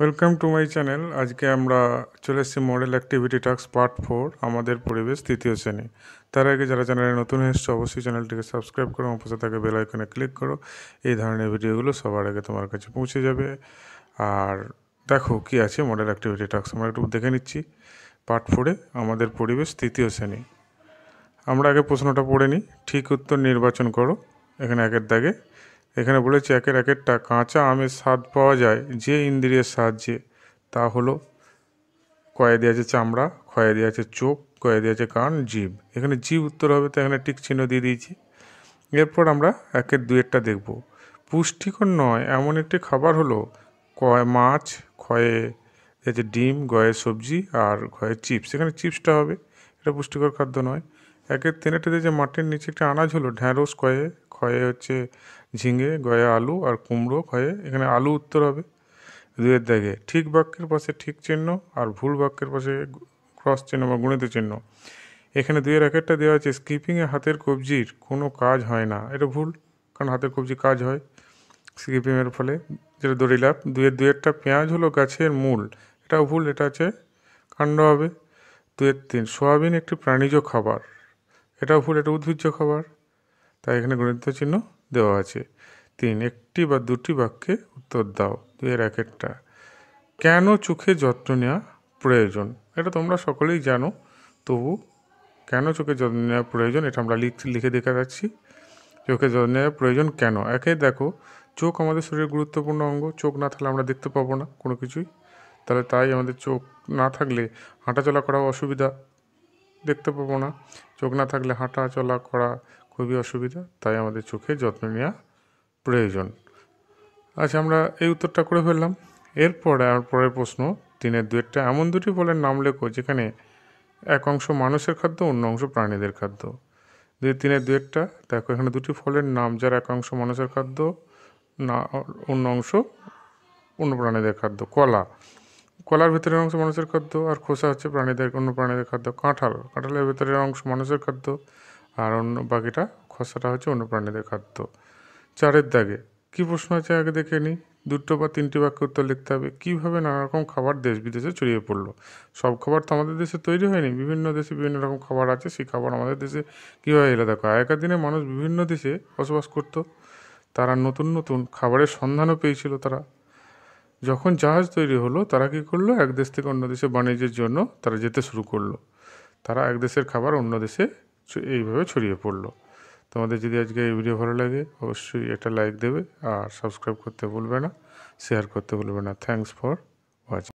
welcome to my channel আজকে আমরা চলে এসেছি model activity task part four আমাদের পরিবেশ তৃতীয় শ্রেণী তার আগে যারা চ্যানেলে নতুন এসছে অবশ্যই চ্যানেলটিকে সাবস্ক্রাইব করো পাশে থাকে বেল আইকনে ক্লিক করো এই ধরনের ভিডিওগুলো সবার আগে তোমার কাছে পৌঁছে যাবে আর দেখো কি আছে মডেল অ্যাক্টিভিটি টাস্ক আমরা একটু দেখে নিচ্ছি পার্ট ফোরে আমাদের পরিবেশ তৃতীয় শ্রেণী আমরা আগে প্রশ্নটা পড়ে নিই ঠিক উত্তর নির্বাচন করো এখানে একের দাগে এখানে বলেছে একের একেরটা কাঁচা আমের স্বাদ পাওয়া যায় যে ইন্দ্রিয়ের সাহায্যে তা হলো কয়েদি আছে চামড়া খয়েদি আছে চোখ কয়েদি আছে কান জীব এখানে জীব উত্তর হবে তো এখানে টিক চিহ্ন দিয়ে দিয়েছি এরপর আমরা একের দুয়েরটা দেখব পুষ্টিকর নয় এমন একটি খাবার হলো কয় মাছ ক্ষয়ে আছে ডিম গয়ে সবজি আর ঘয়ে চিপস এখানে চিপসটা হবে এটা পুষ্টিকর খাদ্য নয় একের তেনেটেতে যে মাটির নিচে একটা আনাজ হলো ঢ্যাঁড়স কয়ে ক্ষয়ে হচ্ছে ঝিঙে গয়ে আলু আর কুমড়ো ক্ষয়ে এখানে আলু উত্তর হবে দুয়ের দাগে ঠিক বাক্যের পাশে ঠিক চিহ্ন আর ভুল বাক্যের পাশে ক্রস চিহ্ন বা গুণিত চিহ্ন এখানে দুয়ের একেরটা দেওয়া আছে স্কিপিংয়ে হাতের কবজির কোনো কাজ হয় না এটা ভুল কারণ হাতের কবজি কাজ হয় স্কিপিংয়ের ফলে যেটা দড়ি লাভ দুয়ের দুয়েরটা পেঁয়াজ হলো গাছের মূল এটাও ভুল এটা আছে কাণ্ড হবে দুয়ের তিন সোয়াবিন একটি প্রাণীজ খাবার এটাও ভুল এটা উদ্ভিজ্জ খাবার তাই এখানে গণিত চিহ্ন দেওয়া আছে তিন একটি বা দুটি বাক্যে উত্তর দাও দুয়ের এক একটা কেন চোখে যত্ন নেওয়া প্রয়োজন এটা তোমরা সকলেই জানো তবু কেন চোখে যত্ন নেওয়া প্রয়োজন এটা আমরা লিখে দেখা যাচ্ছি চোখে যত্ন নেওয়া প্রয়োজন কেন একে দেখো চোখ আমাদের শরীরের গুরুত্বপূর্ণ অঙ্গ চোখ না থাকলে আমরা দেখতে পাবো না কোনো কিছুই তাহলে তাই আমাদের চোখ না থাকলে হাঁটাচলা করাও অসুবিধা দেখতে পাবো না চোখ না থাকলে হাঁটা চলা করা খুবই অসুবিধা তাই আমাদের চোখে যত্ন নেওয়া প্রয়োজন আচ্ছা আমরা এই উত্তরটা করে ফেললাম এরপরে আমার পরের প্রশ্ন তিনের দুয়েরটা এমন দুটি ফলের নাম লেখো যেখানে এক অংশ মানুষের খাদ্য অন্য অংশ প্রাণীদের খাদ্য দুই তিনের দুয়েরটা দেখো এখানে দুটি ফলের নাম যার এক অংশ মানুষের খাদ্য না অন্য অংশ অন্য প্রাণীদের খাদ্য কলা কলার ভেতরের অংশ মানুষের খাদ্য আর খোসা হচ্ছে প্রাণীদের অন্য প্রাণীদের খাদ্য কাঁঠাল কাঁঠালের ভেতরের অংশ মানুষের খাদ্য আর অন্য বাকিটা খোসাটা হচ্ছে অন্য প্রাণীদের খাদ্য চারের দাগে কি প্রশ্ন আছে আগে দেখে নিই দুটো বা তিনটি বাক্য উত্তর লিখতে হবে কীভাবে নানা রকম খাবার দেশ বিদেশে ছড়িয়ে পড়লো সব খাবার তো আমাদের দেশে তৈরি হয়নি বিভিন্ন দেশে বিভিন্ন রকম খাবার আছে সেই খাবার আমাদের দেশে কীভাবে এলে দেখো আগেকার দিনে মানুষ বিভিন্ন দেশে বসবাস করতো তারা নতুন নতুন খাবারের সন্ধানও পেয়েছিল তারা যখন জাহাজ তৈরি হলো তারা কি করলো এক দেশ থেকে অন্য দেশে বাণিজ্যের জন্য তারা যেতে শুরু করলো তারা এক দেশের খাবার অন্য দেশে এইভাবে ছড়িয়ে পড়লো তোমাদের যদি আজকে এই ভিডিও ভালো লাগে অবশ্যই এটা লাইক দেবে আর সাবস্ক্রাইব করতে ভুলবে না শেয়ার করতে ভুলবে না থ্যাংকস ফর ওয়াচিং